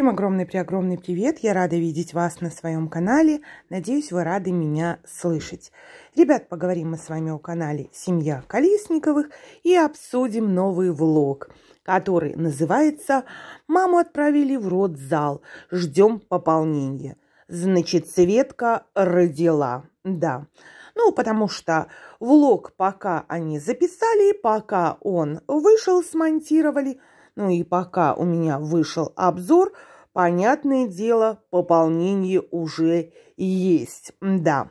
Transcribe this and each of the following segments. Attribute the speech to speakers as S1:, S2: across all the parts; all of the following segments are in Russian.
S1: Всем огромный-преогромный привет! Я рада видеть вас на своем канале. Надеюсь, вы рады меня слышать. Ребят, поговорим мы с вами о канале «Семья Колесниковых» и обсудим новый влог, который называется «Маму отправили в родзал. Ждем пополнения». Значит, Светка родила. Да. Ну, потому что влог пока они записали, пока он вышел, смонтировали – ну и пока у меня вышел обзор, понятное дело, пополнение уже есть. Да.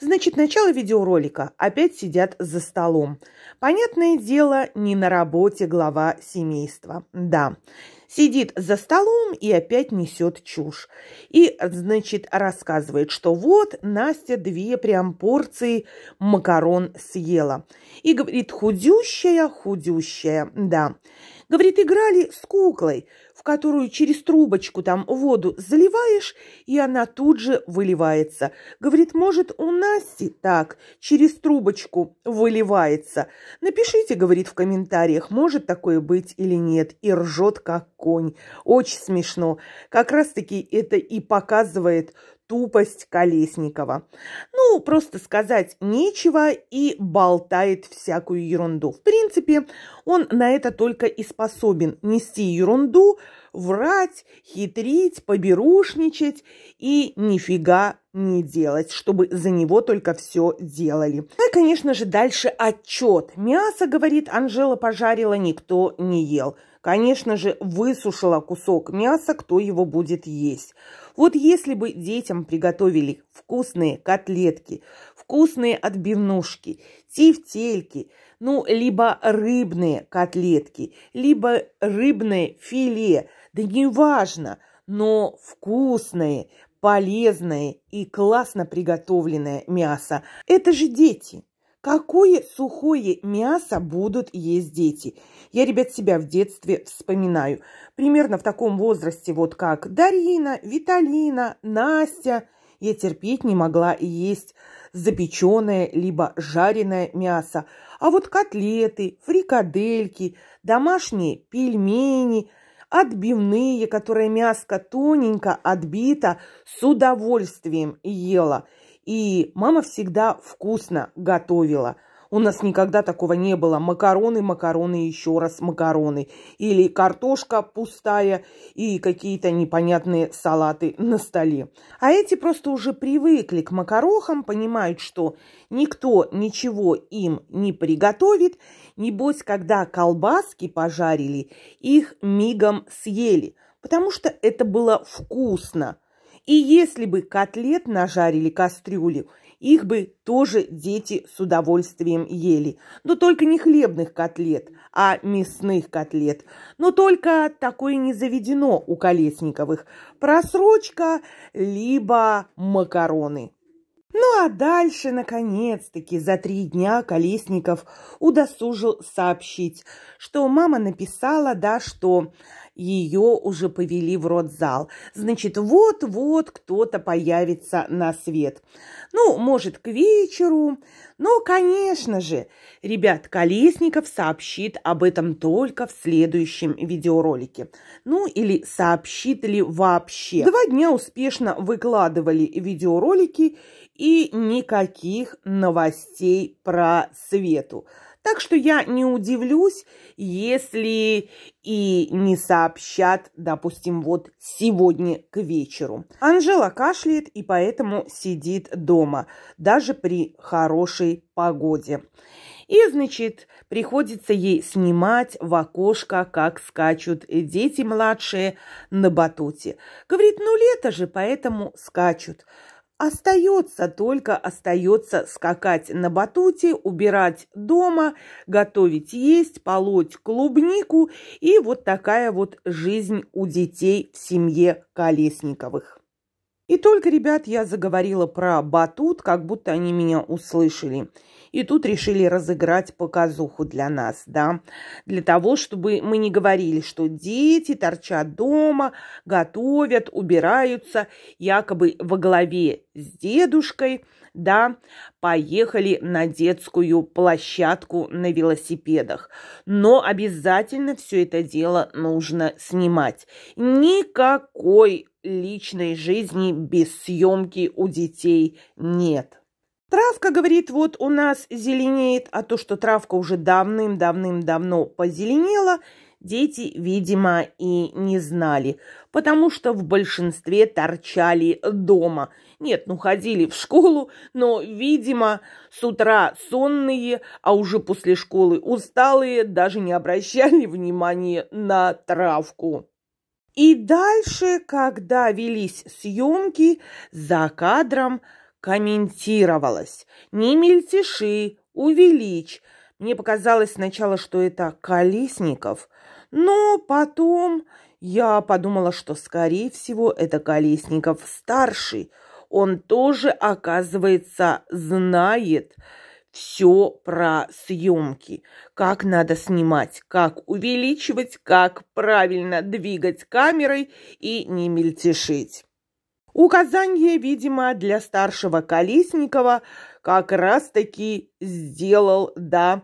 S1: Значит, начало видеоролика. Опять сидят за столом. Понятное дело, не на работе глава семейства. Да. Сидит за столом и опять несет чушь. И, значит, рассказывает, что вот Настя две прям порции макарон съела. И говорит, худющая, худющая, да. Говорит, играли с куклой, в которую через трубочку там воду заливаешь, и она тут же выливается. Говорит, может, у Насти так через трубочку выливается. Напишите, говорит, в комментариях, может такое быть или нет. И ржет как конь. Очень смешно. Как раз-таки это и показывает тупость Колесникова. Ну, просто сказать нечего и болтает всякую ерунду. В принципе, он на это только и способен нести ерунду, врать, хитрить, поберушничать и нифига не делать, чтобы за него только все делали. Ну и, конечно же, дальше отчет. Мясо, говорит Анжела, пожарила, никто не ел. Конечно же, высушила кусок мяса, кто его будет есть. Вот если бы детям приготовили вкусные котлетки, вкусные отбивнушки, тефтельки, ну, либо рыбные котлетки, либо рыбное филе, да неважно, но вкусные, полезное и классно приготовленное мясо. Это же дети. Какое сухое мясо будут есть дети? Я, ребят, себя в детстве вспоминаю. Примерно в таком возрасте, вот как Дарина, Виталина, Настя. Я терпеть не могла есть запеченное либо жареное мясо. А вот котлеты, фрикадельки, домашние пельмени, отбивные, которые мяско тоненько отбито, с удовольствием ела – и мама всегда вкусно готовила. У нас никогда такого не было. Макароны, макароны, еще раз макароны. Или картошка пустая и какие-то непонятные салаты на столе. А эти просто уже привыкли к макарохам, понимают, что никто ничего им не приготовит. Небось, когда колбаски пожарили, их мигом съели, потому что это было вкусно. И если бы котлет нажарили кастрюлю, их бы тоже дети с удовольствием ели. Но только не хлебных котлет, а мясных котлет. Но только такое не заведено у Колесниковых. Просрочка либо макароны. Ну а дальше, наконец-таки, за три дня Колесников удосужил сообщить, что мама написала, да, что ее уже повели в родзал. Значит, вот-вот кто-то появится на свет. Ну, может, к вечеру. Но, конечно же, ребят, Колесников сообщит об этом только в следующем видеоролике. Ну, или сообщит ли вообще. Два дня успешно выкладывали видеоролики и никаких новостей про Свету. Так что я не удивлюсь, если и не сообщат, допустим, вот сегодня к вечеру. Анжела кашляет и поэтому сидит дома, даже при хорошей погоде. И, значит, приходится ей снимать в окошко, как скачут дети младшие на батуте. Говорит, ну лето же, поэтому скачут. Остается только остается скакать на батуте, убирать дома, готовить есть, полоть клубнику и вот такая вот жизнь у детей в семье Колесниковых. И только, ребят, я заговорила про батут, как будто они меня услышали. И тут решили разыграть показуху для нас, да, для того, чтобы мы не говорили, что дети торчат дома, готовят, убираются, якобы во главе с дедушкой, да, поехали на детскую площадку на велосипедах. Но обязательно все это дело нужно снимать. Никакой личной жизни без съемки у детей нет. Травка, говорит, вот у нас зеленеет, а то, что травка уже давным-давным-давно позеленела, дети, видимо, и не знали, потому что в большинстве торчали дома. Нет, ну ходили в школу, но, видимо, с утра сонные, а уже после школы усталые, даже не обращали внимания на травку. И дальше, когда велись съемки, за кадром комментировалось «Не мельтеши, увеличь». Мне показалось сначала, что это Колесников, но потом я подумала, что, скорее всего, это Колесников старший. Он тоже, оказывается, знает, все про съемки, как надо снимать, как увеличивать, как правильно двигать камерой и не мельтешить. Указание, видимо, для старшего Колесникова как раз-таки сделал, да,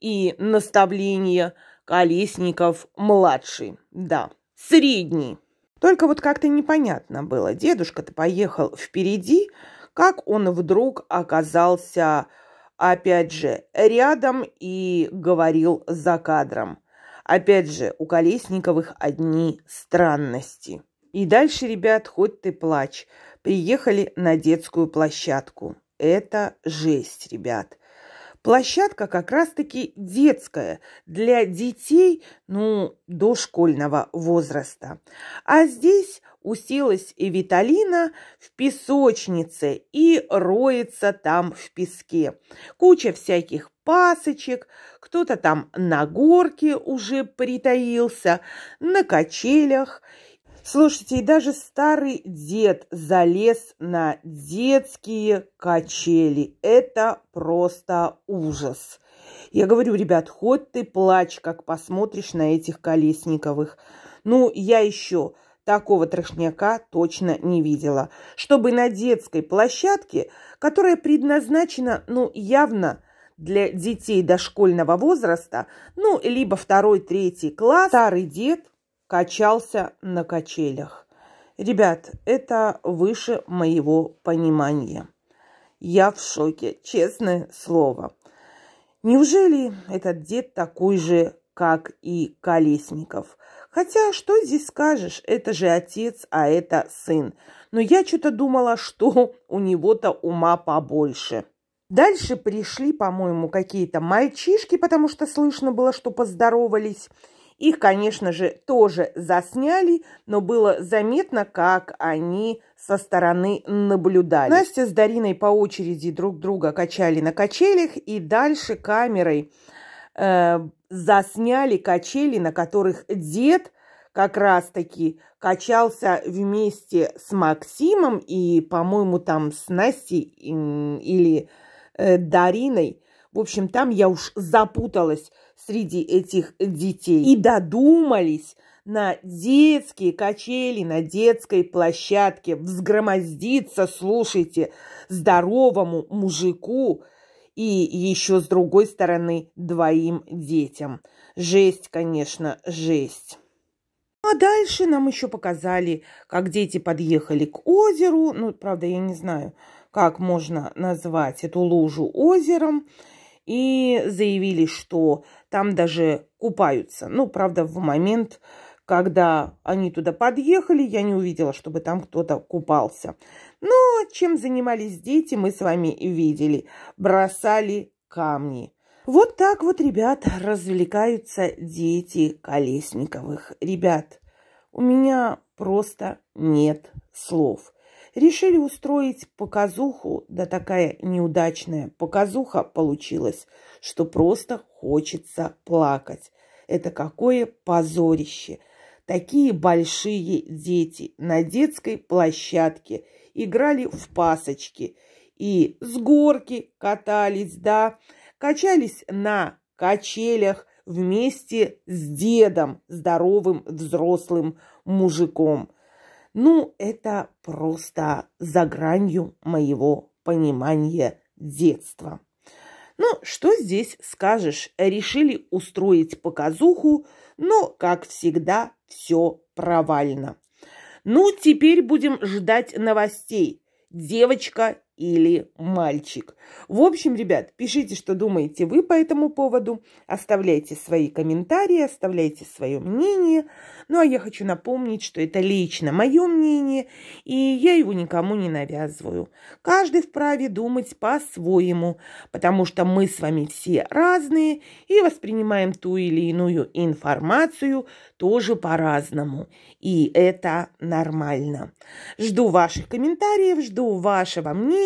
S1: и наставление Колесников-младший, да, средний. Только вот как-то непонятно было, дедушка-то поехал впереди, как он вдруг оказался опять же, рядом и говорил за кадром. Опять же, у Колесниковых одни странности. И дальше, ребят, хоть ты плачь, приехали на детскую площадку. Это жесть, ребят. Площадка как раз-таки детская, для детей, ну, дошкольного возраста. А здесь уселась Виталина в песочнице и роется там в песке. Куча всяких пасочек, кто-то там на горке уже притаился, на качелях. Слушайте, и даже старый дед залез на детские качели. Это просто ужас. Я говорю, ребят, хоть ты плачь, как посмотришь на этих колесниковых. Ну, я еще Такого трешняка точно не видела. Чтобы на детской площадке, которая предназначена, ну, явно для детей дошкольного возраста, ну, либо второй-третий класс, старый дед качался на качелях. Ребят, это выше моего понимания. Я в шоке, честное слово. Неужели этот дед такой же, как и Колесников – Хотя, что здесь скажешь, это же отец, а это сын. Но я что-то думала, что у него-то ума побольше. Дальше пришли, по-моему, какие-то мальчишки, потому что слышно было, что поздоровались. Их, конечно же, тоже засняли, но было заметно, как они со стороны наблюдали. Настя с Дариной по очереди друг друга качали на качелях, и дальше камерой э, засняли качели, на которых дед как раз-таки качался вместе с Максимом и, по-моему, там с Настей или э, Дариной. В общем, там я уж запуталась среди этих детей. И додумались на детские качели, на детской площадке взгромоздиться, слушайте, здоровому мужику, и еще с другой стороны двоим детям. Жесть, конечно, жесть. А дальше нам еще показали, как дети подъехали к озеру. Ну, правда, я не знаю, как можно назвать эту лужу озером. И заявили, что там даже купаются. Ну, правда, в момент когда они туда подъехали, я не увидела, чтобы там кто-то купался. Но чем занимались дети, мы с вами видели. Бросали камни. Вот так вот, ребят, развлекаются дети Колесниковых. Ребят, у меня просто нет слов. Решили устроить показуху, да такая неудачная показуха получилась, что просто хочется плакать. Это какое позорище! Такие большие дети на детской площадке играли в пасочки и с горки катались, да, качались на качелях вместе с дедом, здоровым взрослым мужиком. Ну, это просто за гранью моего понимания детства. Ну, что здесь скажешь, решили устроить показуху, но, как всегда, все провально. Ну, теперь будем ждать новостей. Девочка или мальчик. В общем, ребят, пишите, что думаете вы по этому поводу, оставляйте свои комментарии, оставляйте свое мнение. Ну, а я хочу напомнить, что это лично мое мнение, и я его никому не навязываю. Каждый вправе думать по-своему, потому что мы с вами все разные и воспринимаем ту или иную информацию тоже по-разному. И это нормально. Жду ваших комментариев, жду вашего мнения